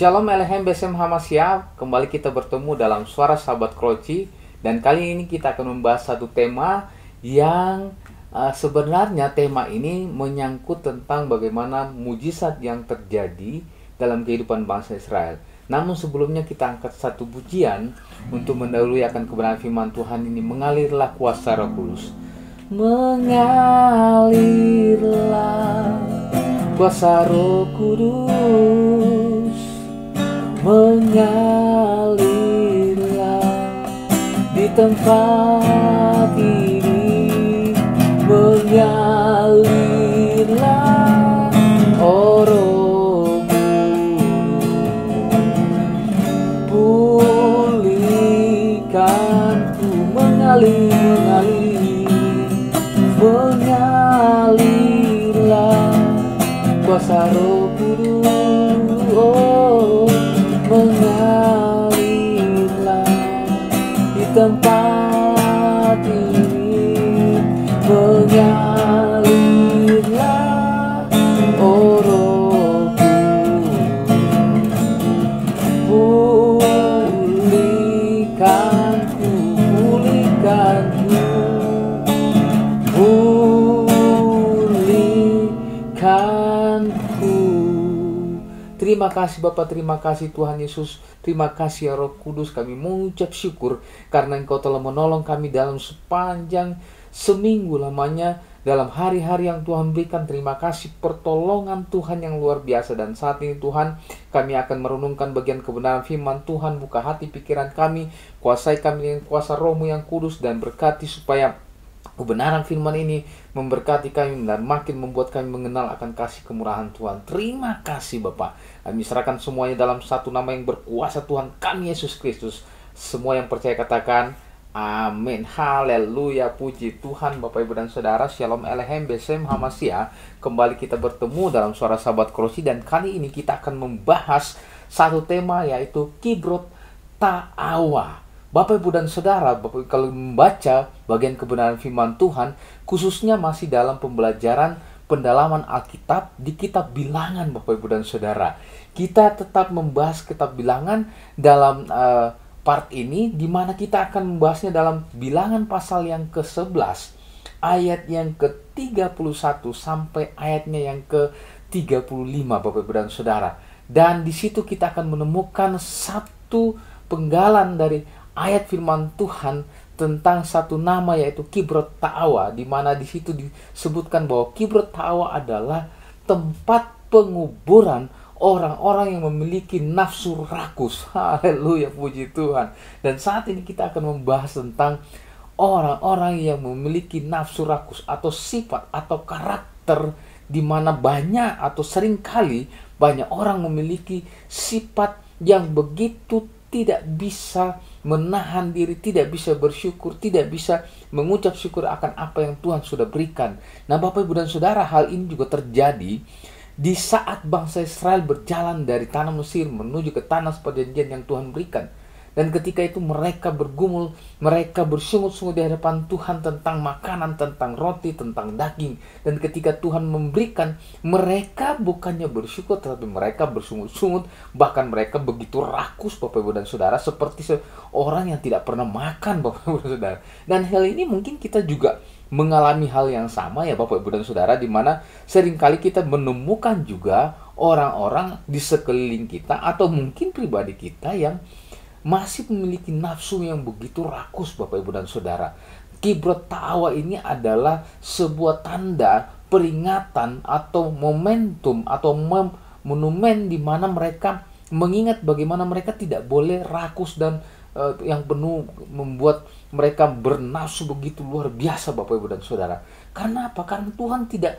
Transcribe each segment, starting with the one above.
Shalom Elehem Besem Hamasya, kembali kita bertemu dalam Suara Sahabat Kroci dan kali ini kita akan membahas satu tema yang uh, sebenarnya tema ini menyangkut tentang bagaimana mujizat yang terjadi dalam kehidupan bangsa Israel. Namun sebelumnya kita angkat satu pujian untuk mendahului akan kebenaran firman Tuhan ini mengalirlah kuasa Roh Kudus. Mengalirlah kuasa Roh Kudus mengalirlah ya di tempat ini. menyelamatkanku. Terima kasih Bapak, terima kasih Tuhan Yesus, terima kasih ya Roh Kudus. Kami mengucap syukur karena Engkau telah menolong kami dalam sepanjang seminggu lamanya dalam hari-hari yang Tuhan berikan. Terima kasih pertolongan Tuhan yang luar biasa dan saat ini Tuhan kami akan merenungkan bagian kebenaran firman Tuhan. Buka hati pikiran kami, kuasai kami dengan kuasa rohmu yang kudus dan berkati supaya Kebenaran firman ini memberkati kami dan makin membuat kami mengenal akan kasih kemurahan Tuhan. Terima kasih Bapak. Kami serahkan semuanya dalam satu nama yang berkuasa Tuhan kami Yesus Kristus. Semua yang percaya katakan Amin. Haleluya. Puji Tuhan Bapak Ibu dan Saudara. Shalom Elehem Besem Hamasya. Kembali kita bertemu dalam suara sahabat Krosi dan kali ini kita akan membahas satu tema yaitu Kibrot Ta'awa Bapak, Ibu, dan Saudara, Bapak, kalau membaca bagian kebenaran firman Tuhan, khususnya masih dalam pembelajaran pendalaman Alkitab di kitab bilangan Bapak, Ibu, dan Saudara. Kita tetap membahas kitab bilangan dalam uh, part ini, di mana kita akan membahasnya dalam bilangan pasal yang ke-11, ayat yang ke-31 sampai ayatnya yang ke-35, Bapak, Ibu, dan Saudara. Dan di situ kita akan menemukan satu penggalan dari ayat firman Tuhan tentang satu nama yaitu Kibrot Ta'awa di mana di situ disebutkan bahwa Kibrot Ta'awa adalah tempat penguburan orang-orang yang memiliki nafsu rakus. Haleluya, puji Tuhan. Dan saat ini kita akan membahas tentang orang-orang yang memiliki nafsu rakus atau sifat atau karakter di mana banyak atau seringkali banyak orang memiliki sifat yang begitu tidak bisa menahan diri, tidak bisa bersyukur, tidak bisa mengucap syukur akan apa yang Tuhan sudah berikan. Nah, Bapak Ibu dan Saudara, hal ini juga terjadi di saat bangsa Israel berjalan dari tanah Mesir menuju ke tanah perjanjian yang Tuhan berikan. Dan ketika itu mereka bergumul, mereka bersungut-sungut di hadapan Tuhan tentang makanan, tentang roti, tentang daging. Dan ketika Tuhan memberikan, mereka bukannya bersyukur, tetapi mereka bersungut-sungut. Bahkan mereka begitu rakus, Bapak Ibu dan Saudara, seperti orang yang tidak pernah makan, Bapak Ibu dan Saudara. Dan hal ini mungkin kita juga mengalami hal yang sama ya Bapak Ibu dan Saudara, di mana seringkali kita menemukan juga orang-orang di sekeliling kita atau mungkin pribadi kita yang masih memiliki nafsu yang begitu rakus Bapak Ibu dan Saudara. kibrot tawa ini adalah sebuah tanda peringatan atau momentum atau monumen di mana mereka mengingat bagaimana mereka tidak boleh rakus dan uh, yang penuh membuat mereka bernafsu begitu luar biasa Bapak Ibu dan Saudara. Karena apa? Karena Tuhan tidak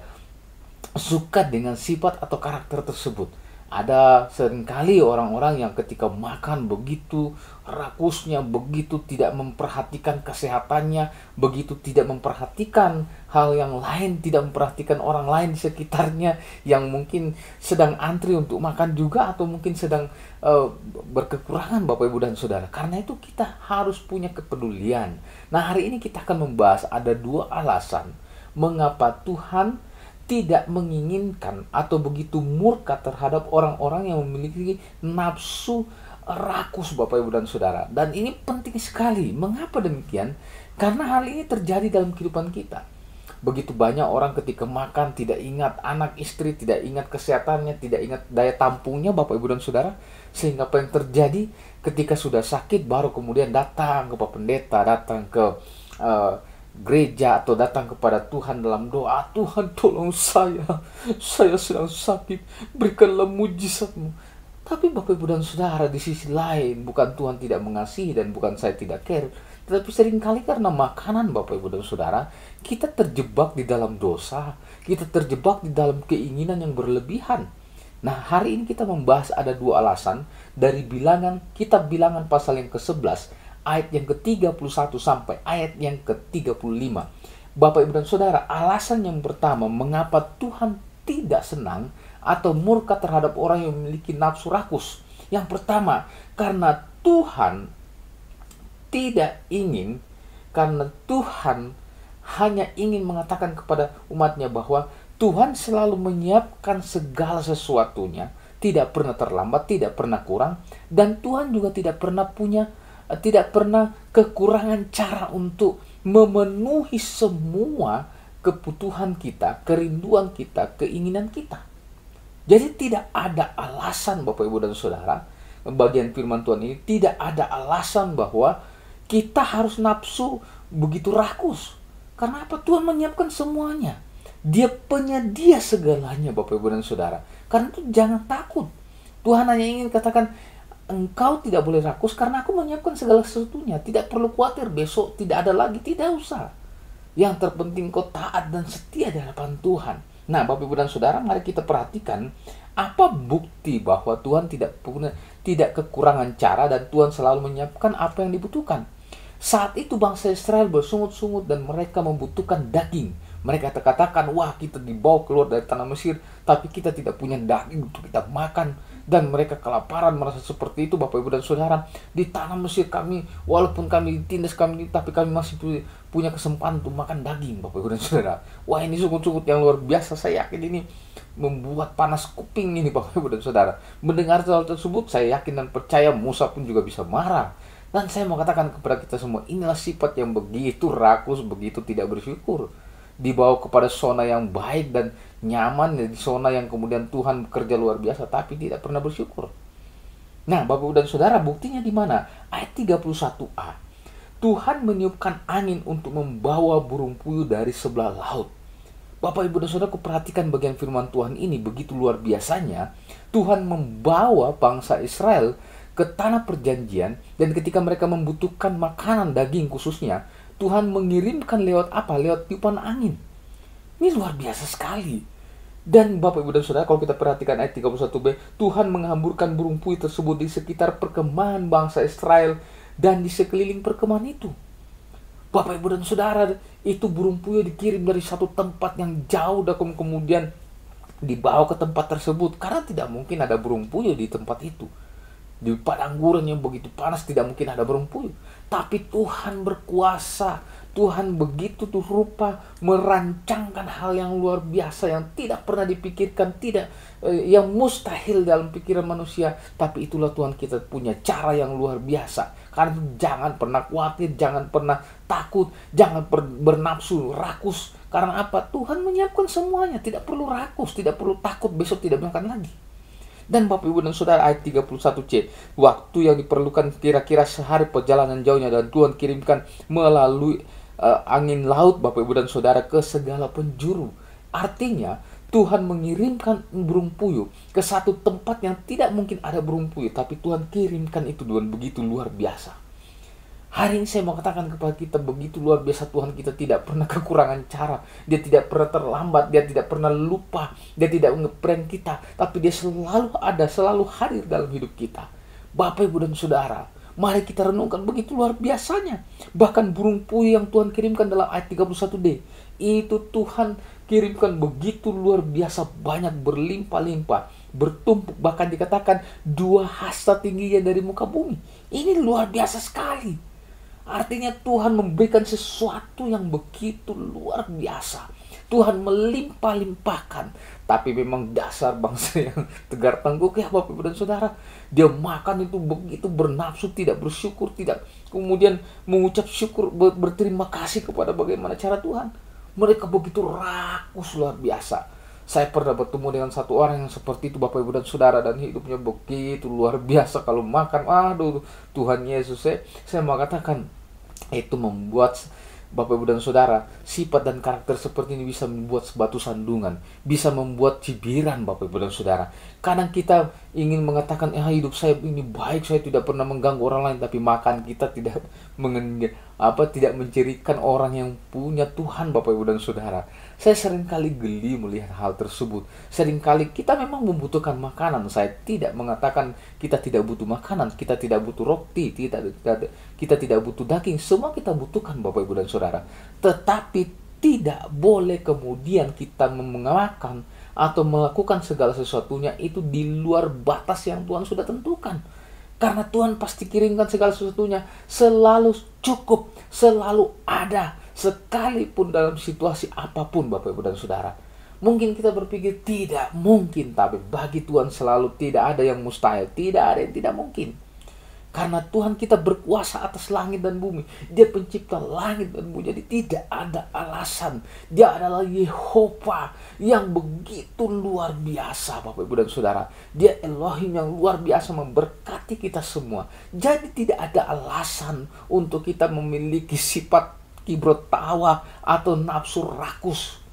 suka dengan sifat atau karakter tersebut ada seringkali orang-orang yang ketika makan begitu rakusnya, begitu tidak memperhatikan kesehatannya, begitu tidak memperhatikan hal yang lain, tidak memperhatikan orang lain di sekitarnya yang mungkin sedang antri untuk makan juga atau mungkin sedang uh, berkekurangan Bapak Ibu dan Saudara. Karena itu kita harus punya kepedulian. Nah, hari ini kita akan membahas ada dua alasan mengapa Tuhan tidak menginginkan atau begitu murka terhadap orang-orang yang memiliki nafsu rakus Bapak Ibu dan Saudara. Dan ini penting sekali. Mengapa demikian? Karena hal ini terjadi dalam kehidupan kita. Begitu banyak orang ketika makan tidak ingat anak istri, tidak ingat kesehatannya, tidak ingat daya tampungnya Bapak Ibu dan Saudara. Sehingga apa yang terjadi ketika sudah sakit baru kemudian datang ke Pak Pendeta, datang ke uh, gereja atau datang kepada Tuhan dalam doa, Tuhan tolong saya, saya sedang sakit, berikanlah mujizatmu. Tapi Bapak Ibu dan Saudara di sisi lain, bukan Tuhan tidak mengasihi dan bukan saya tidak care, tetapi seringkali karena makanan Bapak Ibu dan Saudara, kita terjebak di dalam dosa, kita terjebak di dalam keinginan yang berlebihan. Nah, hari ini kita membahas ada dua alasan dari bilangan kitab bilangan pasal yang ke-11 ayat yang ke-31 sampai ayat yang ke-35. Bapak Ibu dan Saudara, alasan yang pertama mengapa Tuhan tidak senang atau murka terhadap orang yang memiliki nafsu rakus. Yang pertama, karena Tuhan tidak ingin karena Tuhan hanya ingin mengatakan kepada umatnya bahwa Tuhan selalu menyiapkan segala sesuatunya, tidak pernah terlambat, tidak pernah kurang, dan Tuhan juga tidak pernah punya Eh, tidak pernah kekurangan cara untuk memenuhi semua kebutuhan kita, kerinduan kita, keinginan kita. Jadi tidak ada alasan Bapak Ibu dan Saudara, bagian firman Tuhan ini tidak ada alasan bahwa kita harus nafsu begitu rakus. Karena apa? Tuhan menyiapkan semuanya. Dia penyedia segalanya Bapak Ibu dan Saudara. Karena itu jangan takut. Tuhan hanya ingin katakan engkau tidak boleh rakus karena aku menyiapkan segala sesuatunya. Tidak perlu khawatir besok tidak ada lagi, tidak usah. Yang terpenting kau taat dan setia di hadapan Tuhan. Nah, Bapak Ibu dan Saudara, mari kita perhatikan apa bukti bahwa Tuhan tidak punya tidak kekurangan cara dan Tuhan selalu menyiapkan apa yang dibutuhkan. Saat itu bangsa Israel bersungut-sungut dan mereka membutuhkan daging. Mereka terkatakan, wah kita dibawa keluar dari tanah Mesir, tapi kita tidak punya daging untuk kita makan dan mereka kelaparan merasa seperti itu Bapak Ibu dan Saudara di tanah Mesir kami walaupun kami ditindas kami tapi kami masih punya kesempatan untuk makan daging Bapak Ibu dan Saudara wah ini sungguh-sungguh yang luar biasa saya yakin ini membuat panas kuping ini Bapak Ibu dan Saudara mendengar hal tersebut saya yakin dan percaya Musa pun juga bisa marah dan saya mau katakan kepada kita semua inilah sifat yang begitu rakus begitu tidak bersyukur dibawa kepada zona yang baik dan nyaman di zona yang kemudian Tuhan bekerja luar biasa tapi tidak pernah bersyukur. Nah, Bapak Ibu dan Saudara, buktinya di mana? Ayat 31a. Tuhan meniupkan angin untuk membawa burung puyuh dari sebelah laut. Bapak Ibu dan Saudara, perhatikan bagian firman Tuhan ini begitu luar biasanya. Tuhan membawa bangsa Israel ke tanah perjanjian dan ketika mereka membutuhkan makanan daging khususnya, Tuhan mengirimkan lewat apa? Lewat tiupan angin. Ini luar biasa sekali. Dan Bapak Ibu dan Saudara kalau kita perhatikan ayat 31b, Tuhan menghamburkan burung puyuh tersebut di sekitar perkemahan bangsa Israel dan di sekeliling perkemahan itu. Bapak Ibu dan Saudara, itu burung puyuh dikirim dari satu tempat yang jauh dan kemudian dibawa ke tempat tersebut karena tidak mungkin ada burung puyuh di tempat itu. Di padang gurun yang begitu panas tidak mungkin ada burung puyuh. Tapi Tuhan berkuasa, Tuhan begitu tuh rupa merancangkan hal yang luar biasa yang tidak pernah dipikirkan, tidak eh, yang mustahil dalam pikiran manusia, tapi itulah Tuhan kita punya cara yang luar biasa. Karena itu jangan pernah khawatir, jangan pernah takut, jangan per, bernafsu rakus. Karena apa? Tuhan menyiapkan semuanya, tidak perlu rakus, tidak perlu takut besok tidak berangkat lagi dan Bapak Ibu dan Saudara ayat 31c. Waktu yang diperlukan kira-kira sehari perjalanan jauhnya dan Tuhan kirimkan melalui uh, angin laut Bapak Ibu dan Saudara ke segala penjuru. Artinya Tuhan mengirimkan burung puyuh ke satu tempat yang tidak mungkin ada burung puyuh, tapi Tuhan kirimkan itu dengan begitu luar biasa. Hari ini saya mau katakan kepada kita begitu luar biasa Tuhan kita tidak pernah kekurangan cara. Dia tidak pernah terlambat, dia tidak pernah lupa, dia tidak ngeprank kita. Tapi dia selalu ada, selalu hadir dalam hidup kita. Bapak, Ibu, dan Saudara, mari kita renungkan begitu luar biasanya. Bahkan burung puyuh yang Tuhan kirimkan dalam ayat 31D. Itu Tuhan kirimkan begitu luar biasa banyak berlimpah-limpah. Bertumpuk bahkan dikatakan dua hasta tingginya dari muka bumi. Ini luar biasa sekali. Artinya Tuhan memberikan sesuatu yang begitu luar biasa. Tuhan melimpah-limpahkan. Tapi memang dasar bangsa yang tegar tangguh ya Bapak Ibu dan Saudara. Dia makan itu begitu bernafsu, tidak bersyukur, tidak kemudian mengucap syukur, berterima kasih kepada bagaimana cara Tuhan. Mereka begitu rakus luar biasa saya pernah bertemu dengan satu orang yang seperti itu Bapak Ibu dan Saudara dan hidupnya begitu luar biasa kalau makan waduh Tuhan Yesus eh. saya, saya mau katakan itu membuat Bapak Ibu dan Saudara sifat dan karakter seperti ini bisa membuat sebatu sandungan bisa membuat cibiran Bapak Ibu dan Saudara kadang kita ingin mengatakan ya hidup saya ini baik saya tidak pernah mengganggu orang lain tapi makan kita tidak mengen apa tidak mencirikan orang yang punya Tuhan Bapak Ibu dan Saudara. Saya seringkali geli melihat hal tersebut. Seringkali kita memang membutuhkan makanan. Saya tidak mengatakan kita tidak butuh makanan, kita tidak butuh roti, kita kita, kita tidak butuh daging. Semua kita butuhkan Bapak Ibu dan Saudara. Tetapi tidak boleh kemudian kita mengalahkan atau melakukan segala sesuatunya itu di luar batas yang Tuhan sudah tentukan. Karena Tuhan pasti kirimkan segala sesuatunya. Selalu cukup, selalu ada. Sekalipun dalam situasi apapun Bapak Ibu dan Saudara. Mungkin kita berpikir tidak mungkin, tapi bagi Tuhan selalu tidak ada yang mustahil, tidak ada yang tidak mungkin. Karena Tuhan kita berkuasa atas langit dan bumi. Dia pencipta langit dan bumi. Jadi tidak ada alasan. Dia adalah Yehova yang begitu luar biasa Bapak Ibu dan Saudara. Dia Elohim yang luar biasa memberkati kita semua. Jadi tidak ada alasan untuk kita memiliki sifat kibrot tawa atau nafsu rakus.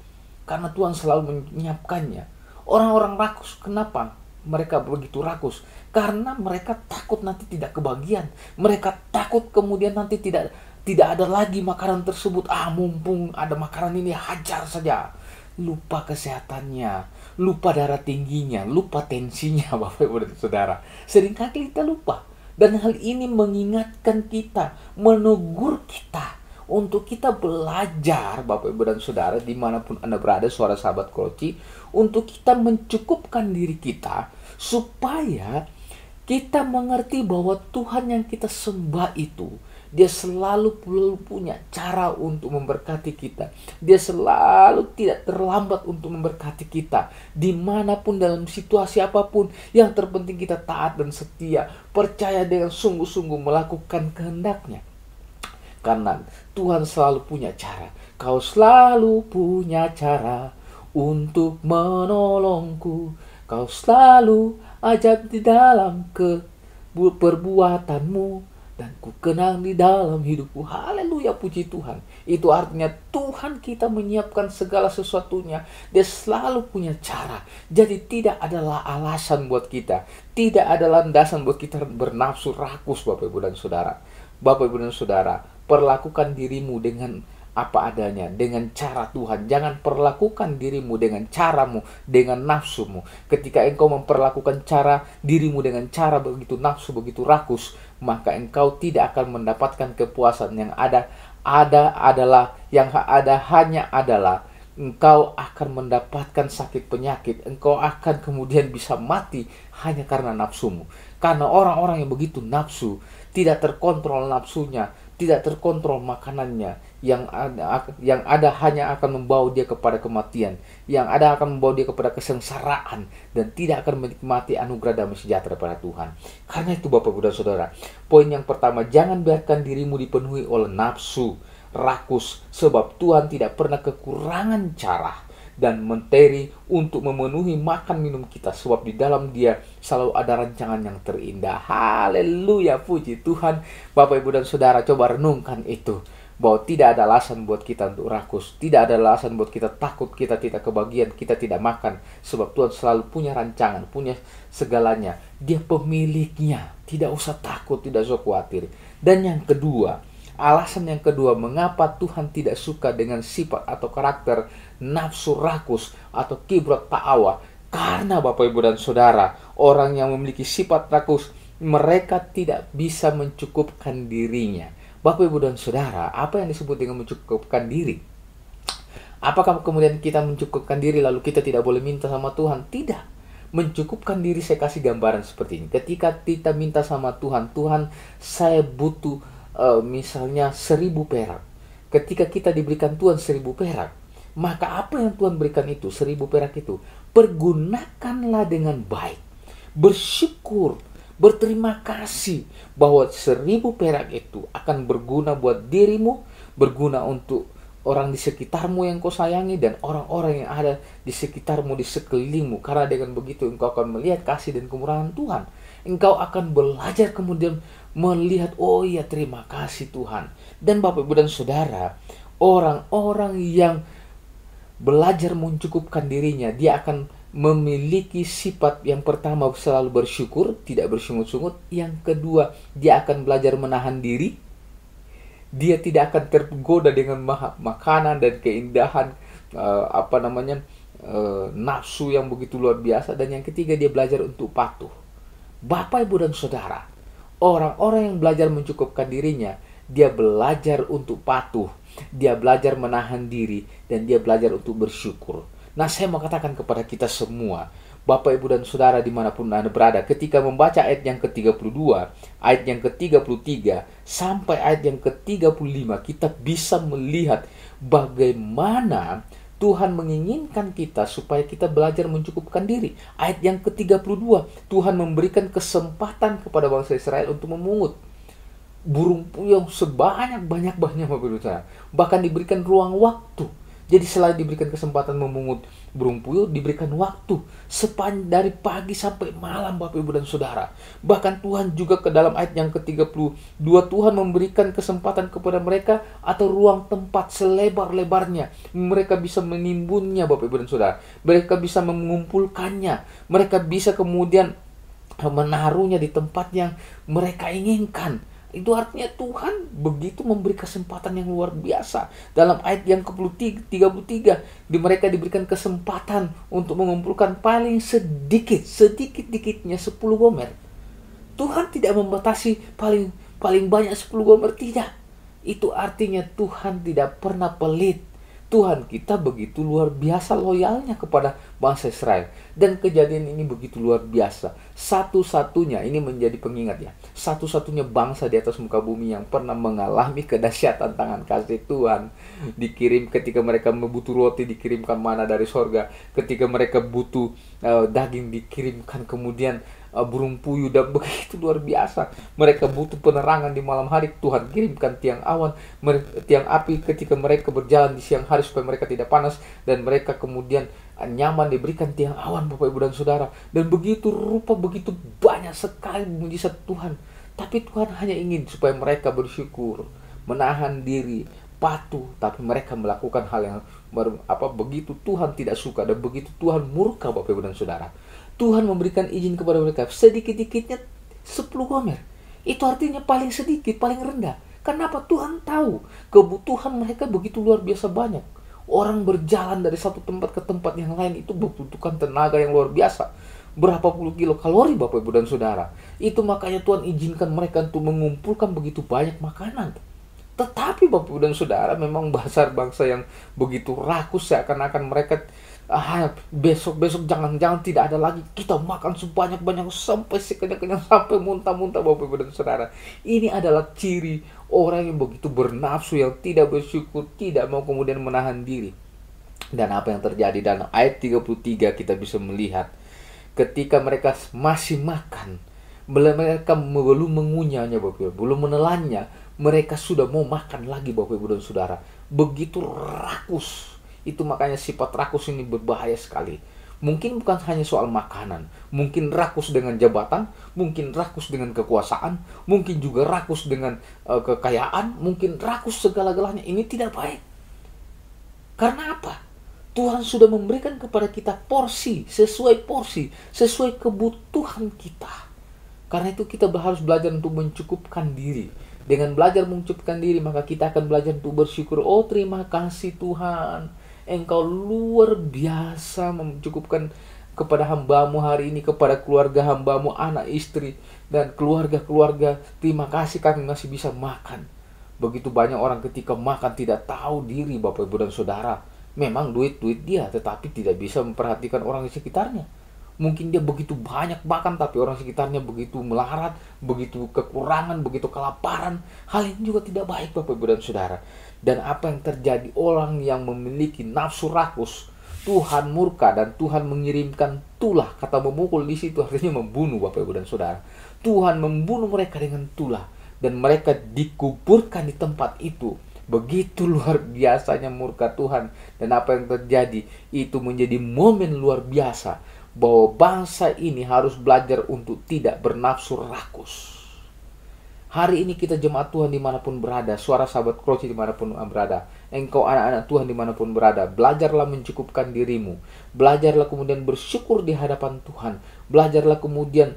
Karena Tuhan selalu menyiapkannya. Orang-orang rakus kenapa mereka begitu rakus? karena mereka takut nanti tidak kebagian. Mereka takut kemudian nanti tidak tidak ada lagi makanan tersebut. Ah, mumpung ada makanan ini hajar saja. Lupa kesehatannya, lupa darah tingginya, lupa tensinya, Bapak Ibu dan Saudara. Seringkali kita lupa. Dan hal ini mengingatkan kita, menegur kita untuk kita belajar Bapak Ibu dan Saudara dimanapun Anda berada suara sahabat koci untuk kita mencukupkan diri kita supaya kita mengerti bahwa Tuhan yang kita sembah itu, dia selalu punya cara untuk memberkati kita. Dia selalu tidak terlambat untuk memberkati kita. Dimanapun dalam situasi apapun, yang terpenting kita taat dan setia. Percaya dengan sungguh-sungguh melakukan kehendaknya. Karena Tuhan selalu punya cara. Kau selalu punya cara untuk menolongku. Kau selalu ajak di dalam ke perbuatanmu dan ku kenang di dalam hidupku. Haleluya puji Tuhan. Itu artinya Tuhan kita menyiapkan segala sesuatunya. Dia selalu punya cara. Jadi tidak adalah alasan buat kita. Tidak ada landasan buat kita bernafsu rakus Bapak Ibu dan Saudara. Bapak Ibu dan Saudara, perlakukan dirimu dengan apa adanya dengan cara Tuhan. Jangan perlakukan dirimu dengan caramu, dengan nafsumu. Ketika engkau memperlakukan cara dirimu dengan cara begitu nafsu, begitu rakus, maka engkau tidak akan mendapatkan kepuasan yang ada ada adalah yang ada hanya adalah engkau akan mendapatkan sakit penyakit, engkau akan kemudian bisa mati hanya karena nafsumu. Karena orang-orang yang begitu nafsu, tidak terkontrol nafsunya, tidak terkontrol makanannya, yang ada yang ada hanya akan membawa dia kepada kematian, yang ada akan membawa dia kepada kesengsaraan dan tidak akan menikmati anugerah damai sejahtera pada Tuhan. Karena itu Bapak Ibu dan Saudara, poin yang pertama jangan biarkan dirimu dipenuhi oleh nafsu, rakus sebab Tuhan tidak pernah kekurangan cara dan menteri untuk memenuhi makan minum kita sebab di dalam dia selalu ada rancangan yang terindah. Haleluya, puji Tuhan. Bapak Ibu dan Saudara coba renungkan itu bahwa tidak ada alasan buat kita untuk rakus, tidak ada alasan buat kita takut, kita tidak kebagian, kita tidak makan, sebab Tuhan selalu punya rancangan, punya segalanya. Dia pemiliknya, tidak usah takut, tidak usah khawatir. Dan yang kedua, alasan yang kedua mengapa Tuhan tidak suka dengan sifat atau karakter nafsu rakus atau kibrot ta'awa. Karena Bapak Ibu dan Saudara, orang yang memiliki sifat rakus, mereka tidak bisa mencukupkan dirinya Bapak, Ibu, dan Saudara, apa yang disebut dengan mencukupkan diri? Apakah kemudian kita mencukupkan diri lalu kita tidak boleh minta sama Tuhan? Tidak. Mencukupkan diri saya kasih gambaran seperti ini. Ketika kita minta sama Tuhan, Tuhan saya butuh e, misalnya seribu perak. Ketika kita diberikan Tuhan seribu perak, maka apa yang Tuhan berikan itu, seribu perak itu, pergunakanlah dengan baik. Bersyukur Berterima kasih bahwa seribu perak itu akan berguna buat dirimu, berguna untuk orang di sekitarmu yang kau sayangi dan orang-orang yang ada di sekitarmu, di sekelilingmu. Karena dengan begitu engkau akan melihat kasih dan kemurahan Tuhan. Engkau akan belajar kemudian melihat, oh iya terima kasih Tuhan. Dan Bapak Ibu dan Saudara, orang-orang yang belajar mencukupkan dirinya, dia akan memiliki sifat yang pertama selalu bersyukur, tidak bersungut-sungut. Yang kedua, dia akan belajar menahan diri. Dia tidak akan tergoda dengan makanan dan keindahan uh, apa namanya uh, nafsu yang begitu luar biasa. Dan yang ketiga, dia belajar untuk patuh. Bapak, ibu, dan saudara, orang-orang yang belajar mencukupkan dirinya, dia belajar untuk patuh, dia belajar menahan diri, dan dia belajar untuk bersyukur Nah saya mau katakan kepada kita semua, Bapak, Ibu, dan Saudara dimanapun Anda berada, ketika membaca ayat yang ke-32, ayat yang ke-33, sampai ayat yang ke-35, kita bisa melihat bagaimana Tuhan menginginkan kita supaya kita belajar mencukupkan diri. Ayat yang ke-32, Tuhan memberikan kesempatan kepada bangsa Israel untuk memungut burung puyuh sebanyak-banyak-banyak Bapak Ibu Bahkan diberikan ruang waktu jadi selain diberikan kesempatan memungut burung puyuh, diberikan waktu sepan dari pagi sampai malam Bapak Ibu dan Saudara. Bahkan Tuhan juga ke dalam ayat yang ke-32, Tuhan memberikan kesempatan kepada mereka atau ruang tempat selebar-lebarnya. Mereka bisa menimbunnya Bapak Ibu dan Saudara. Mereka bisa mengumpulkannya. Mereka bisa kemudian menaruhnya di tempat yang mereka inginkan. Itu artinya Tuhan begitu memberi kesempatan yang luar biasa. Dalam ayat yang ke-33, di mereka diberikan kesempatan untuk mengumpulkan paling sedikit, sedikit-dikitnya 10 gomer. Tuhan tidak membatasi paling paling banyak 10 gomer, tidak. Itu artinya Tuhan tidak pernah pelit Tuhan kita begitu luar biasa loyalnya kepada bangsa Israel. Dan kejadian ini begitu luar biasa. Satu-satunya, ini menjadi pengingat ya. Satu-satunya bangsa di atas muka bumi yang pernah mengalami kedahsyatan tangan kasih Tuhan. Dikirim ketika mereka membutuh roti, dikirimkan mana dari sorga. Ketika mereka butuh uh, daging, dikirimkan kemudian Eh, burung puyuh dan begitu luar biasa. Mereka butuh penerangan di malam hari. Tuhan kirimkan tiang awan, tiang api ketika mereka berjalan di siang hari supaya mereka tidak panas dan mereka kemudian eh, nyaman diberikan tiang awan Bapak Ibu dan Saudara. Dan begitu rupa begitu banyak sekali mujizat Tuhan. Tapi Tuhan hanya ingin supaya mereka bersyukur, menahan diri, patuh tapi mereka melakukan hal yang apa begitu Tuhan tidak suka dan begitu Tuhan murka Bapak Ibu dan Saudara Tuhan memberikan izin kepada mereka sedikit-dikitnya 10 koma Itu artinya paling sedikit, paling rendah. Kenapa Tuhan tahu kebutuhan mereka begitu luar biasa banyak? Orang berjalan dari satu tempat ke tempat yang lain itu membutuhkan tenaga yang luar biasa. Berapa puluh kilo kalori Bapak Ibu dan Saudara. Itu makanya Tuhan izinkan mereka untuk mengumpulkan begitu banyak makanan. Tetapi Bapak Ibu dan Saudara memang bahasa bangsa yang begitu rakus seakan-akan mereka ah, besok besok jangan jangan tidak ada lagi kita makan sebanyak banyak sampai sekenyang kenyang sampai muntah muntah bapak ibu dan saudara ini adalah ciri orang yang begitu bernafsu yang tidak bersyukur tidak mau kemudian menahan diri dan apa yang terjadi dan ayat 33 kita bisa melihat ketika mereka masih makan mereka belum mengunyahnya bapak ibu belum menelannya mereka sudah mau makan lagi bapak ibu dan saudara begitu rakus itu makanya sifat rakus ini berbahaya sekali. Mungkin bukan hanya soal makanan, mungkin rakus dengan jabatan, mungkin rakus dengan kekuasaan, mungkin juga rakus dengan uh, kekayaan, mungkin rakus segala-galanya. Ini tidak baik. Karena apa? Tuhan sudah memberikan kepada kita porsi, sesuai porsi, sesuai kebutuhan kita. Karena itu kita harus belajar untuk mencukupkan diri. Dengan belajar mencukupkan diri, maka kita akan belajar untuk bersyukur. Oh, terima kasih Tuhan. Engkau luar biasa mencukupkan kepada hambamu hari ini, kepada keluarga hambamu, anak istri, dan keluarga-keluarga. Terima kasih kami masih bisa makan. Begitu banyak orang ketika makan tidak tahu diri Bapak Ibu dan Saudara. Memang duit-duit dia, tetapi tidak bisa memperhatikan orang di sekitarnya. Mungkin dia begitu banyak makan, tapi orang sekitarnya begitu melarat, begitu kekurangan, begitu kelaparan. Hal ini juga tidak baik Bapak Ibu dan Saudara dan apa yang terjadi orang yang memiliki nafsu rakus Tuhan murka dan Tuhan mengirimkan tulah kata memukul di situ artinya membunuh Bapak Ibu dan Saudara Tuhan membunuh mereka dengan tulah dan mereka dikuburkan di tempat itu begitu luar biasanya murka Tuhan dan apa yang terjadi itu menjadi momen luar biasa bahwa bangsa ini harus belajar untuk tidak bernafsu rakus Hari ini kita jemaat Tuhan dimanapun berada, suara sahabat kroci dimanapun berada, engkau anak-anak Tuhan dimanapun berada, belajarlah mencukupkan dirimu, belajarlah kemudian bersyukur di hadapan Tuhan, belajarlah kemudian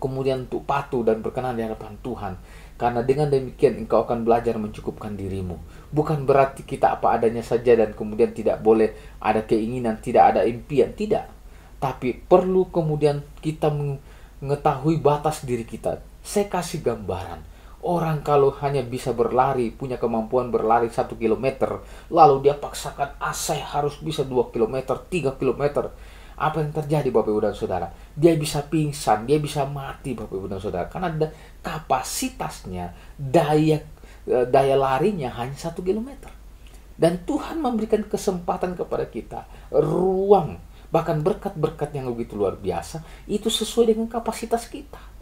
kemudian untuk patuh dan berkenan di hadapan Tuhan. Karena dengan demikian engkau akan belajar mencukupkan dirimu. Bukan berarti kita apa adanya saja dan kemudian tidak boleh ada keinginan, tidak ada impian, tidak. Tapi perlu kemudian kita mengetahui batas diri kita. Saya kasih gambaran. Orang kalau hanya bisa berlari, punya kemampuan berlari 1 km, lalu dia paksakan, ah harus bisa 2 km, 3 km. Apa yang terjadi Bapak Ibu dan Saudara? Dia bisa pingsan, dia bisa mati Bapak Ibu dan Saudara. Karena ada kapasitasnya, daya eh, daya larinya hanya 1 km. Dan Tuhan memberikan kesempatan kepada kita, ruang, bahkan berkat-berkat yang begitu luar biasa, itu sesuai dengan kapasitas kita.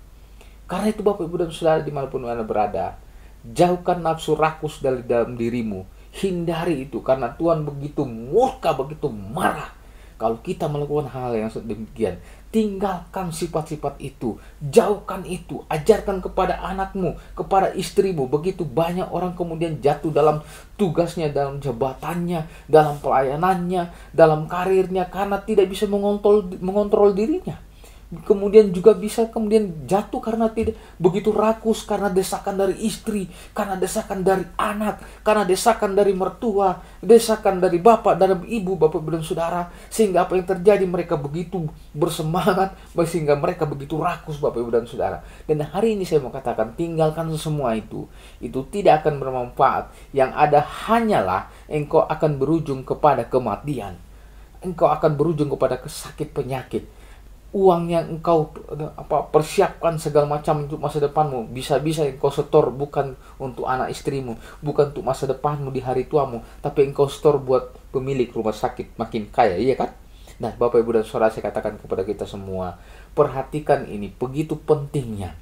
Karena itu Bapak Ibu dan Saudara dimanapun Anda berada, jauhkan nafsu rakus dari dalam dirimu. Hindari itu karena Tuhan begitu murka, begitu marah. Kalau kita melakukan hal yang sedemikian. tinggalkan sifat-sifat itu, jauhkan itu, ajarkan kepada anakmu, kepada istrimu. Begitu banyak orang kemudian jatuh dalam tugasnya, dalam jabatannya, dalam pelayanannya, dalam karirnya karena tidak bisa mengontrol mengontrol dirinya kemudian juga bisa kemudian jatuh karena tidak begitu rakus karena desakan dari istri, karena desakan dari anak, karena desakan dari mertua, desakan dari bapak dan ibu, bapak dan saudara, sehingga apa yang terjadi mereka begitu bersemangat, sehingga mereka begitu rakus bapak ibu dan saudara. Dan hari ini saya mau katakan tinggalkan semua itu, itu tidak akan bermanfaat. Yang ada hanyalah engkau akan berujung kepada kematian. Engkau akan berujung kepada kesakit penyakit uang yang engkau apa persiapkan segala macam untuk masa depanmu bisa-bisa engkau setor bukan untuk anak istrimu bukan untuk masa depanmu di hari tuamu tapi engkau setor buat pemilik rumah sakit makin kaya iya kan nah Bapak Ibu dan Saudara saya katakan kepada kita semua perhatikan ini begitu pentingnya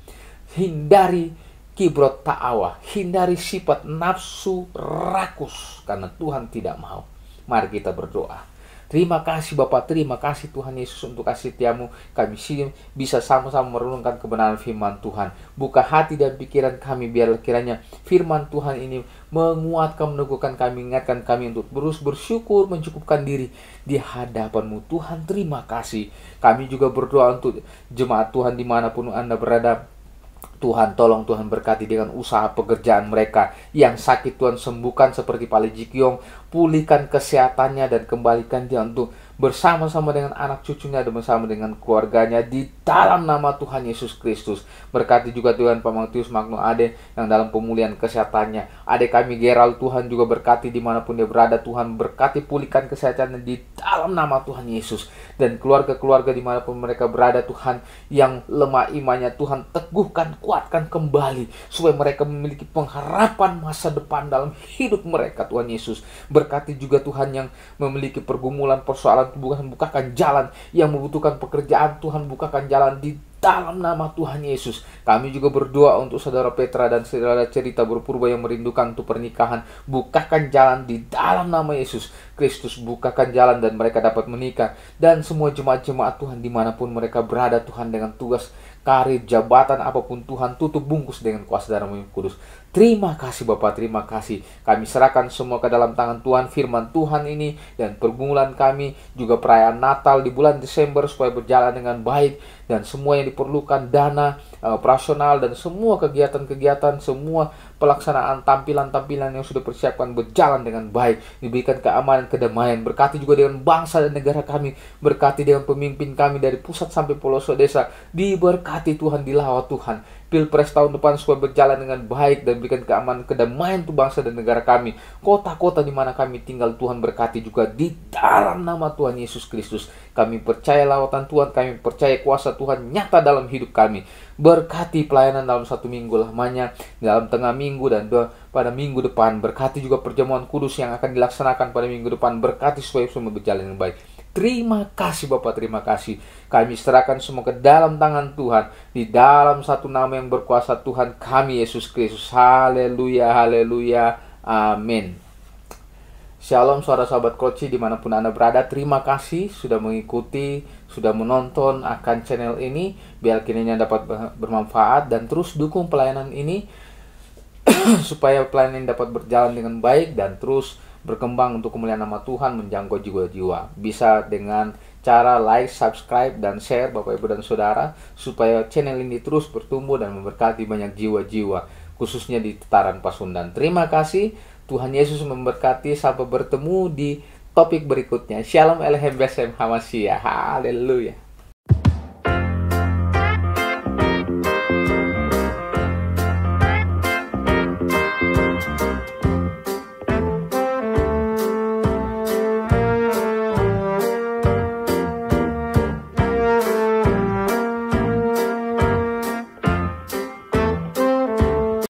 hindari kibrot ta'awa hindari sifat nafsu rakus karena Tuhan tidak mau mari kita berdoa Terima kasih Bapak, terima kasih Tuhan Yesus untuk kasih tiamu. Kami sini bisa sama-sama merenungkan kebenaran firman Tuhan. Buka hati dan pikiran kami biar kiranya firman Tuhan ini menguatkan, meneguhkan kami, ingatkan kami untuk terus bersyukur, mencukupkan diri di hadapanmu. Tuhan terima kasih. Kami juga berdoa untuk jemaat Tuhan dimanapun Anda berada Tuhan tolong Tuhan berkati dengan usaha pekerjaan mereka yang sakit Tuhan sembuhkan seperti Pali Jikyong pulihkan kesehatannya dan kembalikan dia untuk bersama-sama dengan anak cucunya dan bersama dengan keluarganya di dalam nama Tuhan Yesus Kristus. Berkati juga Tuhan Pamatius Magno Ade yang dalam pemulihan kesehatannya. Ade kami Gerald Tuhan juga berkati dimanapun dia berada. Tuhan berkati pulihkan kesehatannya di dalam nama Tuhan Yesus. Dan keluarga-keluarga dimanapun mereka berada Tuhan yang lemah imannya Tuhan teguhkan, kuatkan kembali. Supaya mereka memiliki pengharapan masa depan dalam hidup mereka Tuhan Yesus. Berkati juga Tuhan yang memiliki pergumulan persoalan jalan, Tuhan bukakan jalan yang membutuhkan pekerjaan, Tuhan bukakan jalan di dalam nama Tuhan Yesus. Kami juga berdoa untuk saudara Petra dan saudara cerita berpurba yang merindukan untuk pernikahan. Bukakan jalan di dalam nama Yesus. Kristus bukakan jalan dan mereka dapat menikah. Dan semua jemaat-jemaat Tuhan dimanapun mereka berada Tuhan dengan tugas karir, jabatan apapun Tuhan tutup bungkus dengan kuasa darah Kudus. Terima kasih Bapak, terima kasih. Kami serahkan semua ke dalam tangan Tuhan firman Tuhan ini dan pergumulan kami juga perayaan Natal di bulan Desember supaya berjalan dengan baik dan semua yang diperlukan dana eh, operasional dan semua kegiatan-kegiatan, semua pelaksanaan tampilan-tampilan yang sudah persiapkan berjalan dengan baik. Diberikan keamanan, kedamaian, berkati juga dengan bangsa dan negara kami, berkati dengan pemimpin kami dari pusat sampai pelosok desa. Diberkati Tuhan, dilawat Tuhan Pilpres tahun depan supaya berjalan dengan baik dan berikan keamanan kedamaian untuk bangsa dan negara kami. Kota-kota di mana kami tinggal Tuhan berkati juga di dalam nama Tuhan Yesus Kristus. Kami percaya lawatan Tuhan, kami percaya kuasa Tuhan nyata dalam hidup kami. Berkati pelayanan dalam satu minggu lamanya, dalam tengah minggu dan dua pada minggu depan. Berkati juga perjamuan kudus yang akan dilaksanakan pada minggu depan. Berkati supaya semua berjalan dengan baik. Terima kasih Bapak, terima kasih. Kami serahkan semua ke dalam tangan Tuhan. Di dalam satu nama yang berkuasa Tuhan kami, Yesus Kristus. Haleluya, haleluya, amin. Shalom suara sahabat koci dimanapun Anda berada. Terima kasih sudah mengikuti, sudah menonton akan channel ini. Biar kiranya dapat bermanfaat dan terus dukung pelayanan ini. supaya pelayanan dapat berjalan dengan baik dan terus berkembang untuk kemuliaan nama Tuhan menjangkau jiwa-jiwa. Bisa dengan cara like, subscribe, dan share Bapak Ibu dan Saudara supaya channel ini terus bertumbuh dan memberkati banyak jiwa-jiwa khususnya di tetaran Pasundan. Terima kasih. Tuhan Yesus memberkati sampai bertemu di topik berikutnya. Shalom Elhem Besem Hamasiyah. Haleluya.